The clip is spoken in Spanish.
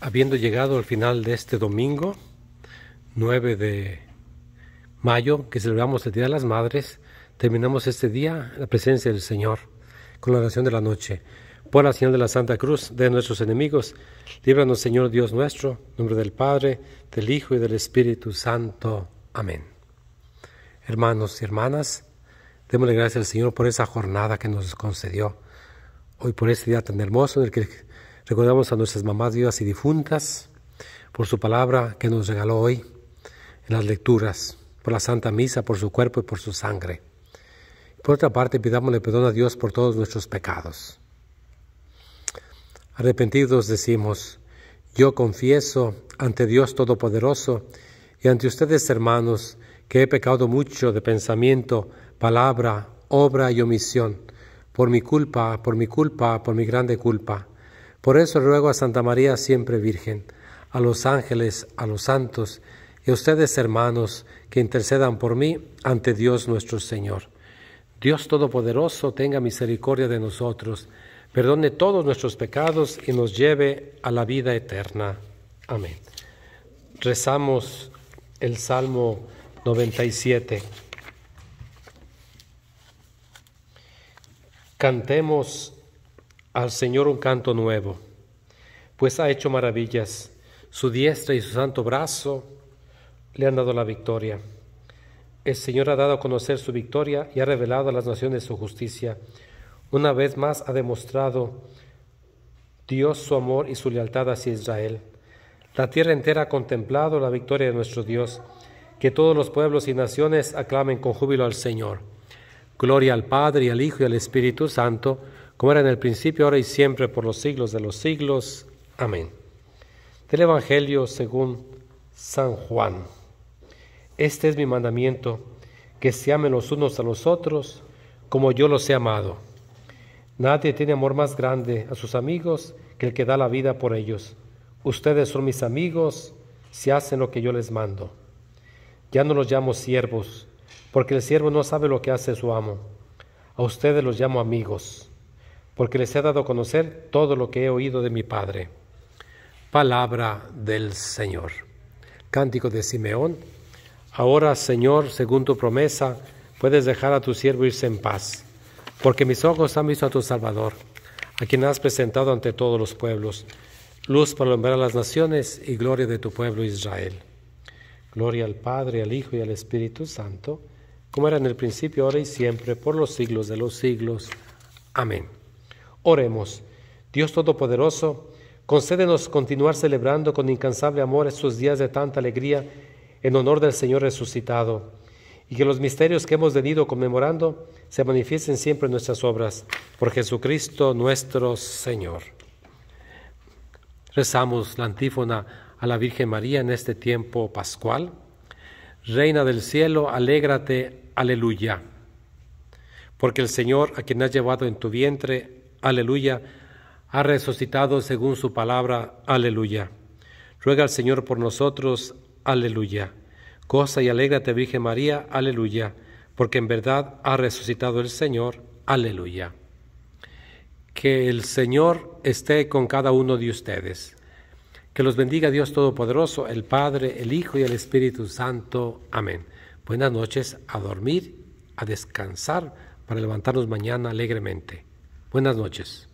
habiendo llegado al final de este domingo, 9 de mayo, que celebramos el Día de las Madres, terminamos este día en la presencia del Señor, con la oración de la noche. Por la señal de la Santa Cruz de nuestros enemigos, líbranos Señor Dios nuestro, en nombre del Padre, del Hijo y del Espíritu Santo. Amén. Hermanos y hermanas, démosle gracias al Señor por esa jornada que nos concedió, hoy por este día tan hermoso en el que Recordamos a nuestras mamás vivas y difuntas por su palabra que nos regaló hoy en las lecturas, por la Santa Misa, por su cuerpo y por su sangre. Por otra parte, pidámosle perdón a Dios por todos nuestros pecados. Arrepentidos decimos, yo confieso ante Dios Todopoderoso y ante ustedes, hermanos, que he pecado mucho de pensamiento, palabra, obra y omisión, por mi culpa, por mi culpa, por mi grande culpa. Por eso ruego a Santa María siempre Virgen, a los ángeles, a los santos y a ustedes hermanos que intercedan por mí ante Dios nuestro Señor. Dios Todopoderoso tenga misericordia de nosotros, perdone todos nuestros pecados y nos lleve a la vida eterna. Amén. Rezamos el Salmo 97. Cantemos al Señor un canto nuevo, pues ha hecho maravillas. Su diestra y su santo brazo le han dado la victoria. El Señor ha dado a conocer su victoria y ha revelado a las naciones su justicia. Una vez más ha demostrado Dios su amor y su lealtad hacia Israel. La tierra entera ha contemplado la victoria de nuestro Dios. Que todos los pueblos y naciones aclamen con júbilo al Señor. Gloria al Padre y al Hijo y al Espíritu Santo como era en el principio, ahora y siempre, por los siglos de los siglos. Amén. Del Evangelio según San Juan. Este es mi mandamiento, que se amen los unos a los otros como yo los he amado. Nadie tiene amor más grande a sus amigos que el que da la vida por ellos. Ustedes son mis amigos si hacen lo que yo les mando. Ya no los llamo siervos, porque el siervo no sabe lo que hace su amo. A ustedes los llamo amigos porque les he dado a conocer todo lo que he oído de mi Padre. Palabra del Señor. Cántico de Simeón. Ahora, Señor, según tu promesa, puedes dejar a tu siervo irse en paz, porque mis ojos han visto a tu Salvador, a quien has presentado ante todos los pueblos, luz para alumbrar las naciones y gloria de tu pueblo Israel. Gloria al Padre, al Hijo y al Espíritu Santo, como era en el principio, ahora y siempre, por los siglos de los siglos. Amén. Oremos. Dios Todopoderoso, concédenos continuar celebrando con incansable amor estos días de tanta alegría en honor del Señor resucitado, y que los misterios que hemos venido conmemorando se manifiesten siempre en nuestras obras, por Jesucristo nuestro Señor. Rezamos la antífona a la Virgen María en este tiempo pascual. Reina del cielo, alégrate, aleluya, porque el Señor, a quien has llevado en tu vientre, aleluya, ha resucitado según su palabra, aleluya. Ruega al Señor por nosotros, aleluya. Goza y alégrate, Virgen María, aleluya, porque en verdad ha resucitado el Señor, aleluya. Que el Señor esté con cada uno de ustedes. Que los bendiga Dios Todopoderoso, el Padre, el Hijo y el Espíritu Santo. Amén. Buenas noches, a dormir, a descansar, para levantarnos mañana alegremente. Buenas noches.